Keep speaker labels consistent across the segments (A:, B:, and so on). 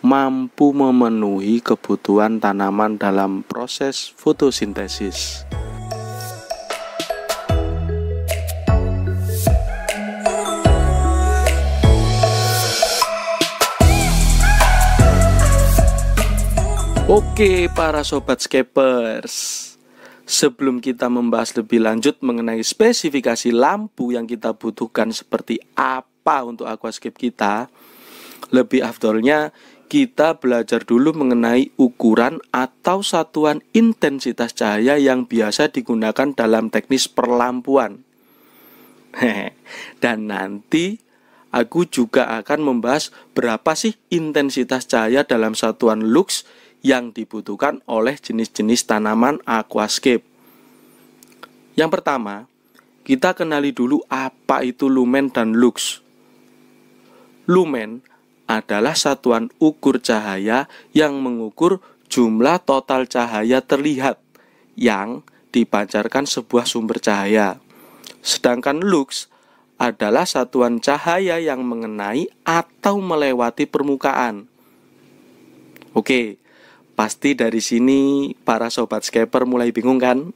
A: mampu memenuhi kebutuhan tanaman dalam proses fotosintesis. Oke, para sobat scapers. Sebelum kita membahas lebih lanjut mengenai spesifikasi lampu yang kita butuhkan seperti apa untuk aquascape kita, lebih afdolnya kita belajar dulu mengenai ukuran atau satuan intensitas cahaya yang biasa digunakan dalam teknis perlampuan. Dan nanti aku juga akan membahas berapa sih intensitas cahaya dalam satuan lux yang dibutuhkan oleh jenis-jenis tanaman aquascape. Yang pertama, kita kenali dulu apa itu lumen dan lux. Lumen adalah satuan ukur cahaya yang mengukur jumlah total cahaya terlihat yang dipancarkan sebuah sumber cahaya. Sedangkan lux adalah satuan cahaya yang mengenai atau melewati permukaan. Oke, pasti dari sini para sobat skaper mulai bingung kan?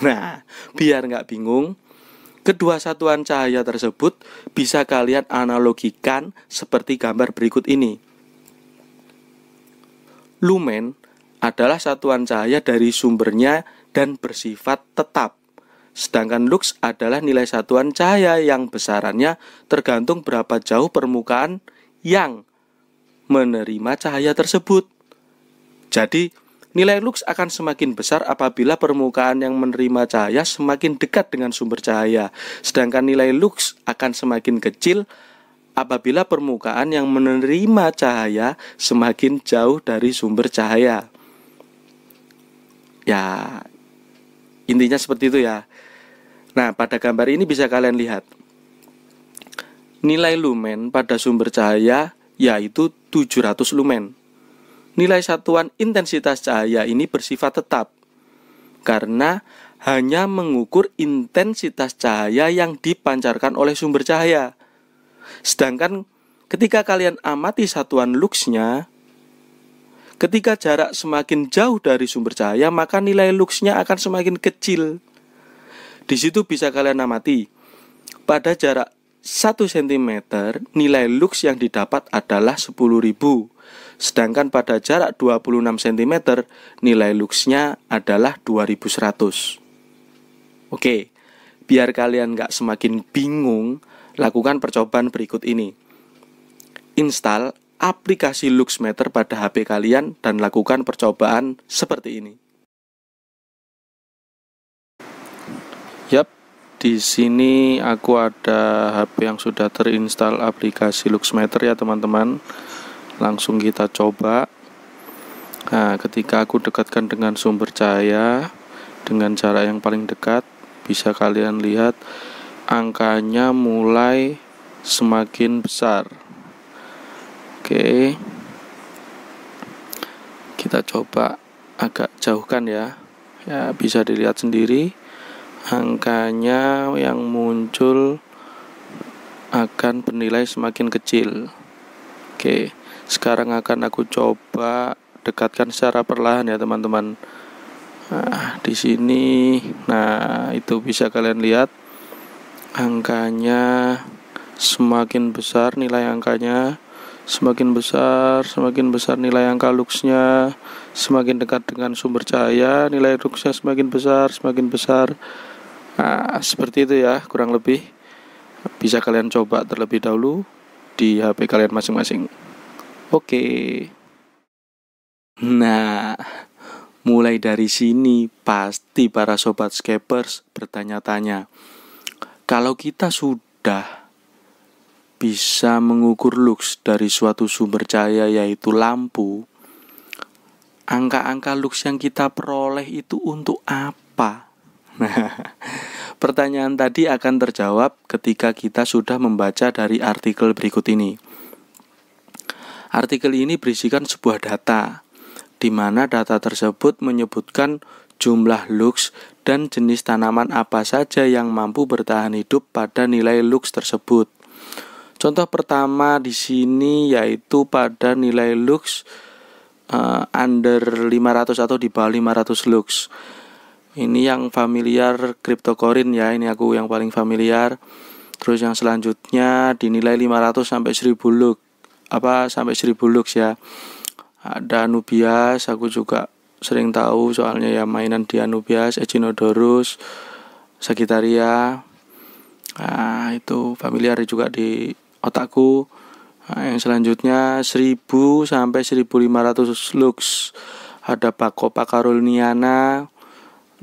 A: Nah, biar nggak bingung, Kedua satuan cahaya tersebut bisa kalian analogikan seperti gambar berikut ini. Lumen adalah satuan cahaya dari sumbernya dan bersifat tetap. Sedangkan lux adalah nilai satuan cahaya yang besarannya tergantung berapa jauh permukaan yang menerima cahaya tersebut. Jadi, Nilai lux akan semakin besar apabila permukaan yang menerima cahaya semakin dekat dengan sumber cahaya, sedangkan nilai lux akan semakin kecil apabila permukaan yang menerima cahaya semakin jauh dari sumber cahaya. Ya, intinya seperti itu ya. Nah, pada gambar ini bisa kalian lihat. Nilai lumen pada sumber cahaya yaitu 700 lumen nilai satuan intensitas cahaya ini bersifat tetap karena hanya mengukur intensitas cahaya yang dipancarkan oleh sumber cahaya. Sedangkan ketika kalian amati satuan luxnya, ketika jarak semakin jauh dari sumber cahaya, maka nilai luxnya akan semakin kecil. Di situ bisa kalian amati, pada jarak 1 cm, nilai lux yang didapat adalah 10.000 Sedangkan pada jarak 26 cm nilai luxnya adalah 2100. Oke, biar kalian nggak semakin bingung, lakukan percobaan berikut ini. Install aplikasi Luxmeter pada HP kalian dan lakukan percobaan seperti ini. Yap, di sini aku ada HP yang sudah terinstall aplikasi Luxmeter ya teman-teman langsung kita coba nah ketika aku dekatkan dengan sumber cahaya dengan jarak yang paling dekat bisa kalian lihat angkanya mulai semakin besar oke kita coba agak jauhkan ya ya bisa dilihat sendiri angkanya yang muncul akan bernilai semakin kecil. Oke. Okay sekarang akan aku coba dekatkan secara perlahan ya teman-teman nah, di sini nah itu bisa kalian lihat angkanya semakin besar nilai angkanya semakin besar semakin besar nilai angka luxnya semakin dekat dengan sumber cahaya nilai luxnya semakin besar semakin besar nah, seperti itu ya kurang lebih bisa kalian coba terlebih dahulu di HP kalian masing-masing Oke. Nah, mulai dari sini pasti para sobat scapers bertanya-tanya. Kalau kita sudah bisa mengukur lux dari suatu sumber cahaya yaitu lampu, angka-angka lux yang kita peroleh itu untuk apa? Nah, pertanyaan tadi akan terjawab ketika kita sudah membaca dari artikel berikut ini. Artikel ini berisikan sebuah data, di mana data tersebut menyebutkan jumlah lux dan jenis tanaman apa saja yang mampu bertahan hidup pada nilai lux tersebut. Contoh pertama di sini yaitu pada nilai lux uh, under 500 atau di bawah 500 lux. Ini yang familiar kriptokorin ya, ini aku yang paling familiar. Terus yang selanjutnya dinilai 500 sampai 1000 lux apa sampai 1000 lux ya ada Nubias aku juga sering tahu soalnya ya mainan di Anubias Echinodorus Sagittaria nah, itu familiar juga di otakku nah, yang selanjutnya 1000 sampai 1500 lux ada Pako Caroliniana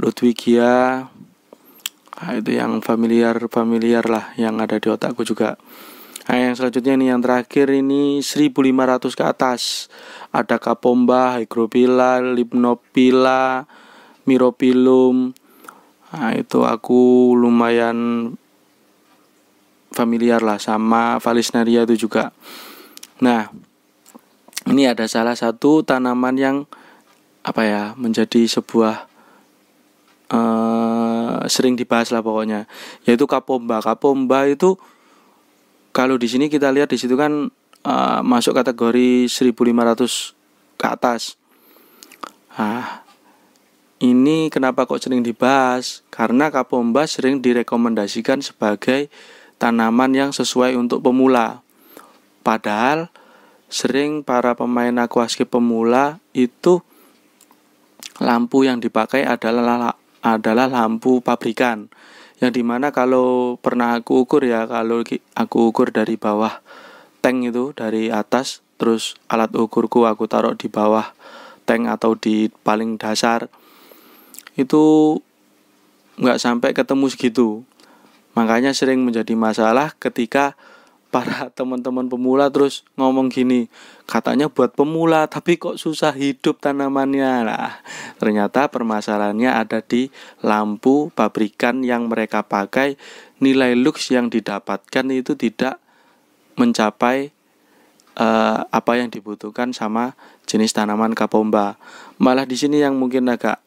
A: Ludwigia nah, itu yang familiar familiar lah yang ada di otakku juga Nah, yang selanjutnya ini yang terakhir ini 1500 ke atas. Ada Kapomba, hygrophila, Lipnopila, Miropilum. Nah, itu aku lumayan familiar lah sama Valisneria itu juga. Nah, ini ada salah satu tanaman yang apa ya menjadi sebuah uh, sering dibahas lah pokoknya yaitu kapomba kapomba itu kalau di sini kita lihat di situ kan uh, masuk kategori 1500 ke atas. Ah, ini kenapa kok sering dibahas? Karena kapomba sering direkomendasikan sebagai tanaman yang sesuai untuk pemula. Padahal sering para pemain aquascape pemula itu lampu yang dipakai adalah adalah lampu pabrikan yang dimana kalau pernah aku ukur ya kalau aku ukur dari bawah tank itu dari atas terus alat ukurku aku taruh di bawah tank atau di paling dasar itu nggak sampai ketemu segitu makanya sering menjadi masalah ketika para teman-teman pemula terus ngomong gini katanya buat pemula tapi kok susah hidup tanamannya lah ternyata permasalahannya ada di lampu pabrikan yang mereka pakai nilai lux yang didapatkan itu tidak mencapai uh, apa yang dibutuhkan sama jenis tanaman kapomba malah di sini yang mungkin agak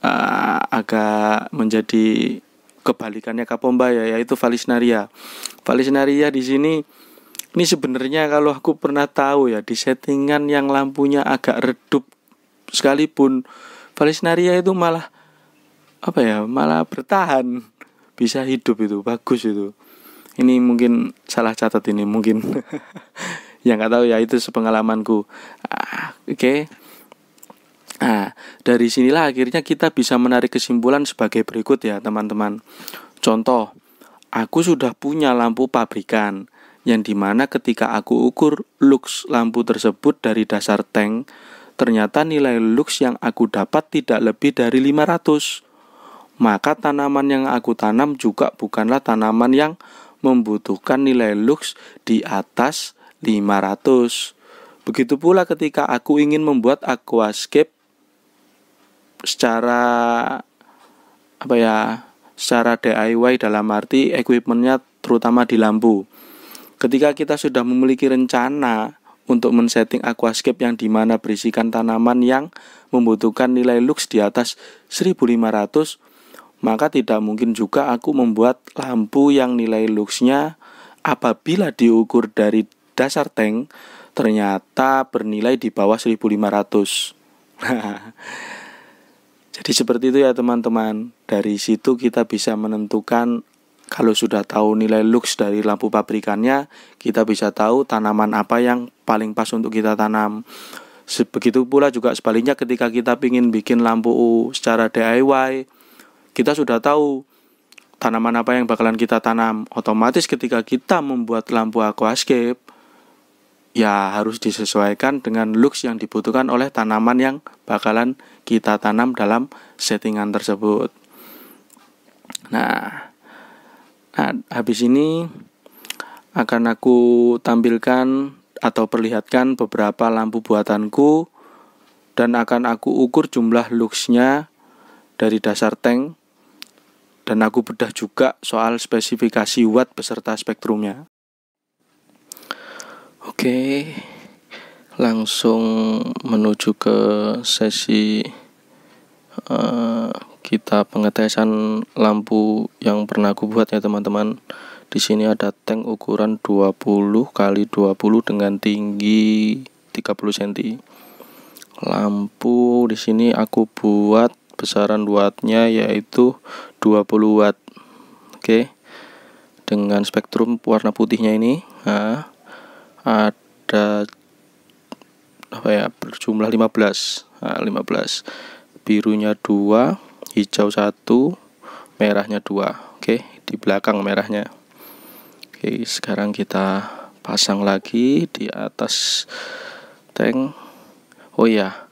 A: uh, agak menjadi kebalikannya kapomba ya yaitu valisnaria Palisnaria di sini ini sebenarnya kalau aku pernah tahu ya di settingan yang lampunya agak redup sekalipun Palisnaria itu malah apa ya malah bertahan bisa hidup itu bagus itu ini mungkin salah catat ini mungkin yang nggak tahu ya itu sepengalamanku ah, oke okay. nah dari sinilah akhirnya kita bisa menarik kesimpulan sebagai berikut ya teman-teman contoh Aku sudah punya lampu pabrikan, yang dimana ketika aku ukur lux lampu tersebut dari dasar tank, ternyata nilai lux yang aku dapat tidak lebih dari 500. Maka tanaman yang aku tanam juga bukanlah tanaman yang membutuhkan nilai lux di atas 500. Begitu pula ketika aku ingin membuat aquascape secara apa ya secara DIY dalam arti equipmentnya terutama di lampu. Ketika kita sudah memiliki rencana untuk men-setting aquascape yang dimana berisikan tanaman yang membutuhkan nilai lux di atas 1500 maka tidak mungkin juga aku membuat lampu yang nilai luxnya apabila diukur dari dasar tank ternyata bernilai di bawah 1500 Jadi seperti itu ya teman-teman. Dari situ kita bisa menentukan kalau sudah tahu nilai lux dari lampu pabrikannya, kita bisa tahu tanaman apa yang paling pas untuk kita tanam. Begitu pula juga sebaliknya ketika kita ingin bikin lampu secara DIY, kita sudah tahu tanaman apa yang bakalan kita tanam. Otomatis ketika kita membuat lampu aquascape, ya harus disesuaikan dengan lux yang dibutuhkan oleh tanaman yang bakalan kita tanam dalam settingan tersebut. Nah, nah, habis ini akan aku tampilkan atau perlihatkan beberapa lampu buatanku dan akan aku ukur jumlah luxnya dari dasar tank dan aku bedah juga soal spesifikasi watt beserta spektrumnya. Oke, langsung menuju ke sesi uh, kita pengetesan lampu yang pernah aku buat ya teman-teman. Di sini ada tank ukuran 20 kali 20 dengan tinggi 30 cm. Lampu di sini aku buat besaran wattnya yaitu 20 watt. Oke. Dengan spektrum warna putihnya ini. Nah, ada apa ya berjumlah 15 nah, 15 birunya dua, hijau satu, merahnya dua. oke di belakang merahnya oke sekarang kita pasang lagi di atas tank oh ya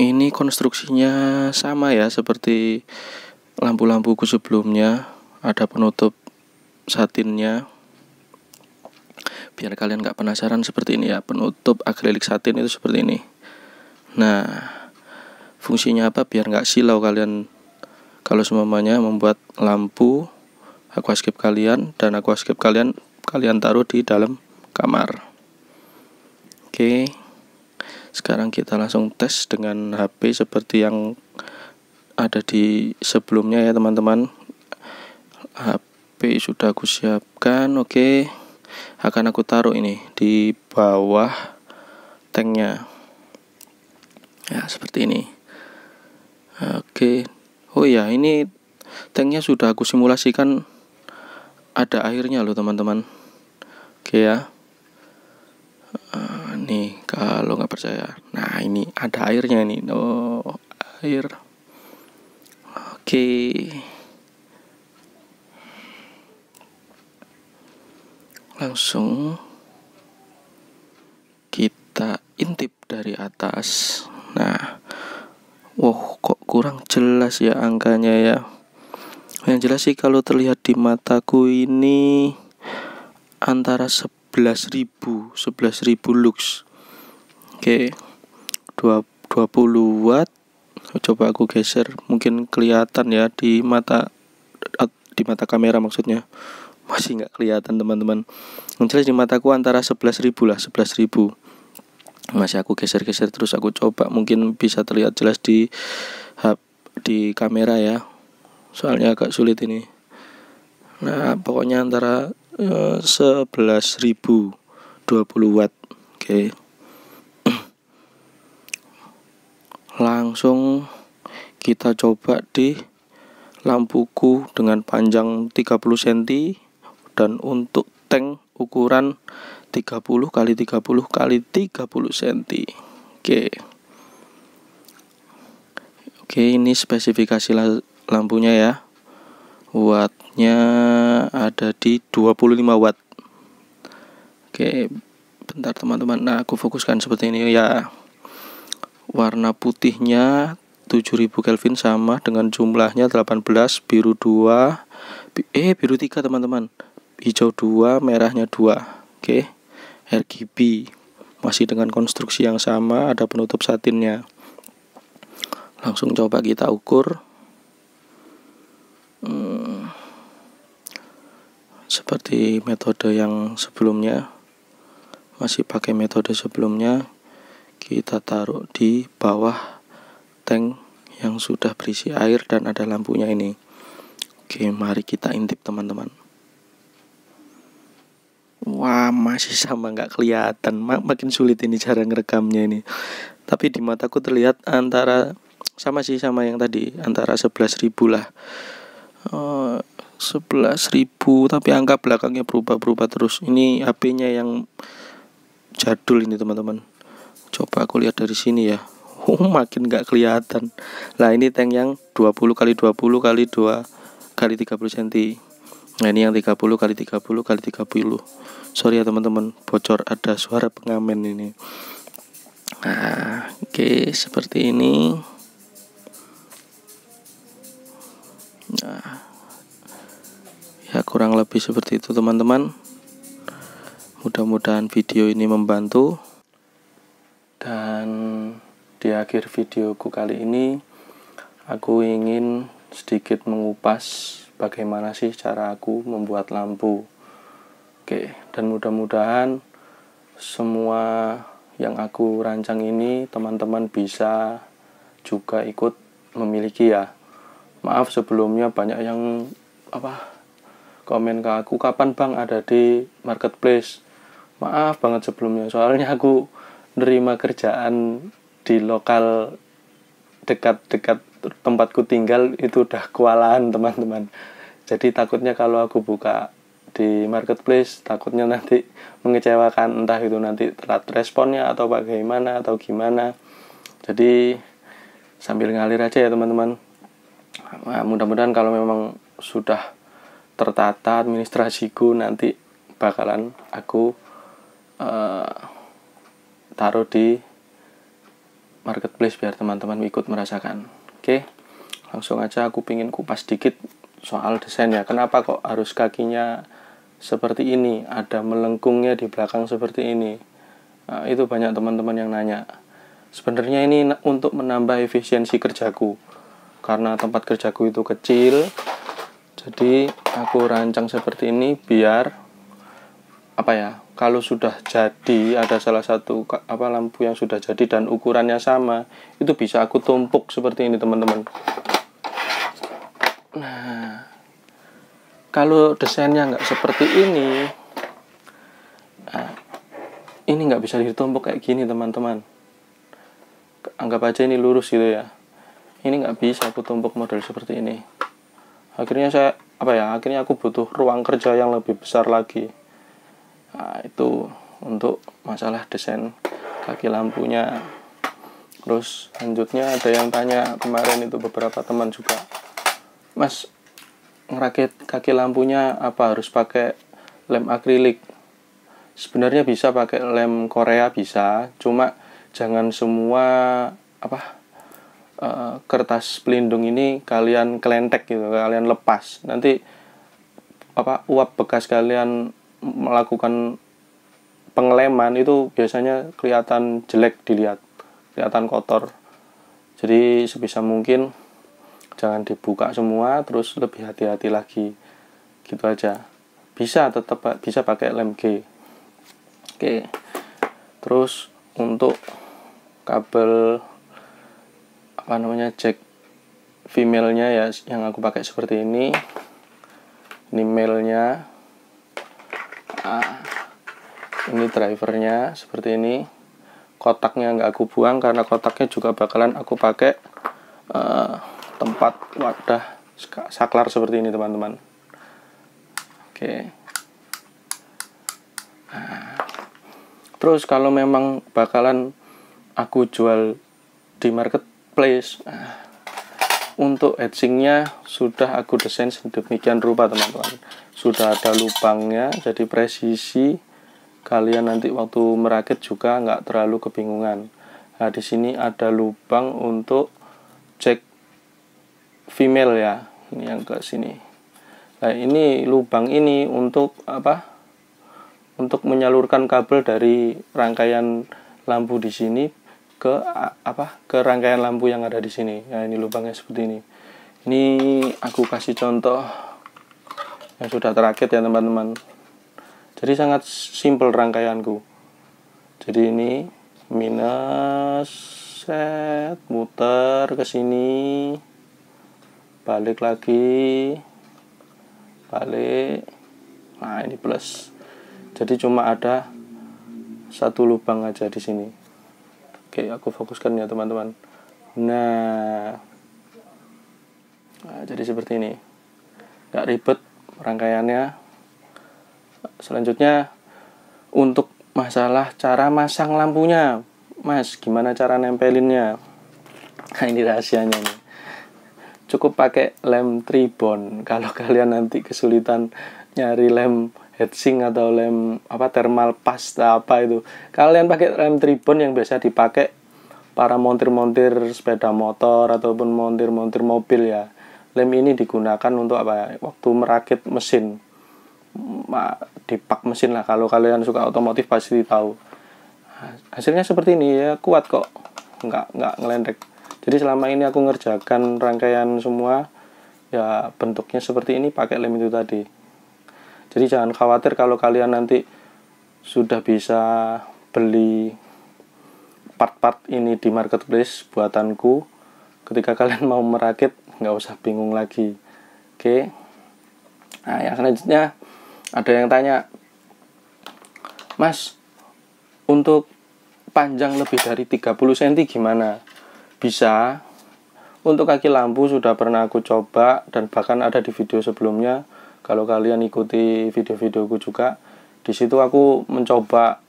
A: ini konstruksinya sama ya seperti lampu-lampuku sebelumnya ada penutup satinnya biar kalian nggak penasaran seperti ini ya penutup akrilik satin itu seperti ini nah fungsinya apa biar nggak silau kalian kalau semuanya membuat lampu aquascape kalian dan aquascape kalian kalian taruh di dalam kamar oke sekarang kita langsung tes dengan HP seperti yang ada di sebelumnya ya teman-teman HP sudah aku siapkan oke okay akan aku taruh ini di bawah tanknya ya seperti ini oke oh ya ini tanknya sudah aku simulasikan ada airnya loh teman-teman oke ya uh, nih kalau nggak percaya nah ini ada airnya ini oh air oke okay. langsung kita intip dari atas nah wow kok kurang jelas ya angkanya ya yang jelas sih kalau terlihat di mataku ini antara 11.000 11.000 lux oke okay. 20 watt coba aku geser mungkin kelihatan ya di mata di mata kamera maksudnya masih nggak kelihatan teman-teman muncul jelas di mataku antara 11.000 lah ribu masih aku geser-geser terus aku coba mungkin bisa terlihat jelas di di kamera ya soalnya agak sulit ini nah pokoknya antara eh, sebelas eh, 11.000 20 watt oke okay. langsung kita coba di lampuku dengan panjang 30 cm dan untuk tank ukuran 30 kali 30 kali 30 cm. Oke. Oke, ini spesifikasi lampunya ya. Wattnya ada di 25 watt. Oke, bentar teman-teman. Nah, aku fokuskan seperti ini ya. Warna putihnya 7000 Kelvin sama dengan jumlahnya 18, biru 2, eh biru 3 teman-teman hijau 2, merahnya 2. Oke. Okay. RGB masih dengan konstruksi yang sama, ada penutup satinnya. Langsung coba kita ukur. Hmm, seperti metode yang sebelumnya, masih pakai metode sebelumnya, kita taruh di bawah tank yang sudah berisi air dan ada lampunya ini. Oke, mari kita intip teman-teman. Wah masih sama nggak kelihatan Mak Makin sulit ini cara ngerekamnya ini Tapi di mataku terlihat antara Sama sih sama yang tadi Antara ribu lah uh, ribu Tapi angka belakangnya berubah-berubah terus Ini HP-nya yang jadul ini teman-teman Coba aku lihat dari sini ya Oh makin nggak kelihatan Lah ini tank yang 20 kali 20 kali 2 kali 30 cm Nah ini yang 30 kali 30 kali 30 Sorry ya teman-teman Bocor ada suara pengamen ini Nah oke okay, seperti ini Nah Ya kurang lebih seperti itu teman-teman Mudah-mudahan video ini membantu Dan di akhir videoku kali ini Aku ingin sedikit mengupas bagaimana sih cara aku membuat lampu oke dan mudah-mudahan semua yang aku rancang ini teman-teman bisa juga ikut memiliki ya maaf sebelumnya banyak yang apa komen ke aku kapan bang ada di marketplace maaf banget sebelumnya soalnya aku nerima kerjaan di lokal dekat-dekat tempatku tinggal itu udah kewalahan teman-teman jadi takutnya kalau aku buka di marketplace takutnya nanti mengecewakan entah itu nanti telat responnya atau bagaimana atau gimana jadi sambil ngalir aja ya teman-teman nah, mudah-mudahan kalau memang sudah tertata administrasiku nanti bakalan aku uh, taruh di marketplace biar teman-teman ikut merasakan Oke, langsung aja aku pingin kupas dikit soal desain ya. Kenapa kok harus kakinya seperti ini? Ada melengkungnya di belakang seperti ini. Nah, itu banyak teman-teman yang nanya. Sebenarnya ini untuk menambah efisiensi kerjaku. Karena tempat kerjaku itu kecil, jadi aku rancang seperti ini biar apa ya kalau sudah jadi ada salah satu apa lampu yang sudah jadi dan ukurannya sama itu bisa aku tumpuk seperti ini teman-teman nah kalau desainnya nggak seperti ini nah, ini nggak bisa ditumpuk kayak gini teman-teman anggap aja ini lurus gitu ya ini nggak bisa aku tumpuk model seperti ini akhirnya saya apa ya akhirnya aku butuh ruang kerja yang lebih besar lagi nah, itu untuk masalah desain kaki lampunya terus lanjutnya ada yang tanya kemarin itu beberapa teman juga mas ngerakit kaki lampunya apa harus pakai lem akrilik sebenarnya bisa pakai lem Korea bisa cuma jangan semua apa e, kertas pelindung ini kalian kelentek gitu kalian lepas nanti apa uap bekas kalian melakukan pengeleman itu biasanya kelihatan jelek dilihat, kelihatan kotor. Jadi sebisa mungkin jangan dibuka semua, terus lebih hati-hati lagi. Gitu aja. Bisa tetap bisa pakai lem G. Oke. Terus untuk kabel apa namanya jack female-nya ya yang aku pakai seperti ini. Ini male-nya ini drivernya seperti ini kotaknya nggak aku buang karena kotaknya juga bakalan aku pakai uh, tempat wadah saklar seperti ini teman-teman oke nah. terus kalau memang bakalan aku jual di marketplace nah, untuk edgingnya sudah aku desain sedemikian rupa teman-teman sudah ada lubangnya jadi presisi kalian nanti waktu merakit juga nggak terlalu kebingungan. Nah, di sini ada lubang untuk cek female ya. Ini yang ke sini. Nah, ini lubang ini untuk apa? Untuk menyalurkan kabel dari rangkaian lampu di sini ke apa? Ke rangkaian lampu yang ada di sini. Nah, ini lubangnya seperti ini. Ini aku kasih contoh yang sudah terakit ya, teman-teman jadi sangat simple rangkaianku jadi ini minus set muter ke sini balik lagi balik nah ini plus jadi cuma ada satu lubang aja di sini oke aku fokuskan ya teman-teman nah, nah jadi seperti ini nggak ribet rangkaiannya selanjutnya untuk masalah cara masang lampunya mas gimana cara nempelinnya nah ini rahasianya nih cukup pakai lem tribon kalau kalian nanti kesulitan nyari lem heatsink atau lem apa thermal pasta apa itu kalian pakai lem tribon yang biasa dipakai para montir-montir sepeda motor ataupun montir-montir mobil ya lem ini digunakan untuk apa ya? waktu merakit mesin di pak mesin lah kalau kalian suka otomotif pasti tahu hasilnya seperti ini ya kuat kok nggak nggak ngelendek jadi selama ini aku ngerjakan rangkaian semua ya bentuknya seperti ini pakai lem itu tadi jadi jangan khawatir kalau kalian nanti sudah bisa beli part-part ini di marketplace buatanku ketika kalian mau merakit nggak usah bingung lagi oke okay. nah yang selanjutnya ada yang tanya mas untuk panjang lebih dari 30 cm gimana bisa untuk kaki lampu sudah pernah aku coba dan bahkan ada di video sebelumnya kalau kalian ikuti video-videoku juga di situ aku mencoba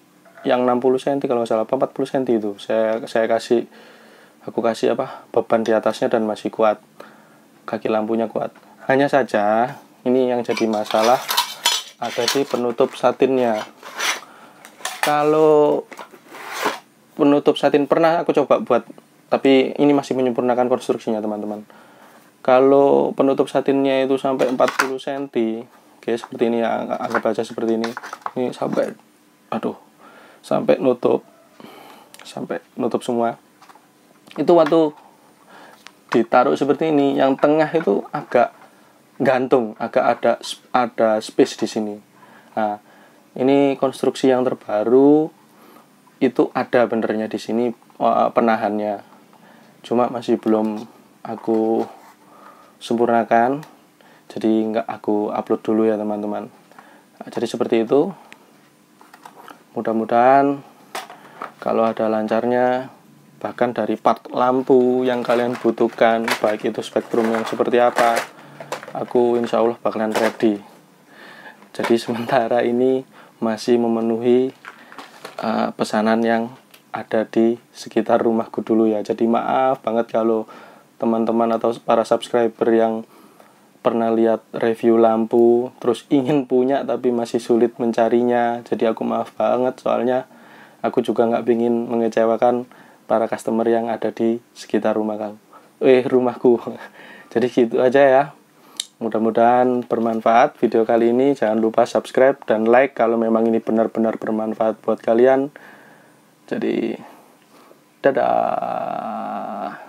A: yang 60 cm kalau salah 40 cm itu saya saya kasih aku kasih apa beban di atasnya dan masih kuat kaki lampunya kuat hanya saja ini yang jadi masalah ada nah, di penutup satinnya kalau penutup satin pernah aku coba buat tapi ini masih menyempurnakan konstruksinya teman-teman kalau penutup satinnya itu sampai 40 cm oke seperti ini ya anggap aja seperti ini ini sampai aduh sampai nutup sampai nutup semua itu waktu ditaruh seperti ini yang tengah itu agak gantung agak ada ada space di sini nah, ini konstruksi yang terbaru itu ada benernya di sini penahannya cuma masih belum aku sempurnakan jadi nggak aku upload dulu ya teman-teman nah, jadi seperti itu mudah-mudahan kalau ada lancarnya bahkan dari part lampu yang kalian butuhkan baik itu spektrum yang seperti apa aku insya Allah bakalan ready jadi sementara ini masih memenuhi uh, pesanan yang ada di sekitar rumahku dulu ya jadi maaf banget kalau teman-teman atau para subscriber yang pernah lihat review lampu terus ingin punya tapi masih sulit mencarinya jadi aku maaf banget soalnya aku juga nggak ingin mengecewakan para customer yang ada di sekitar rumah kamu eh rumahku jadi gitu aja ya Mudah-mudahan bermanfaat video kali ini. Jangan lupa subscribe dan like kalau memang ini benar-benar bermanfaat buat kalian. Jadi, dadah.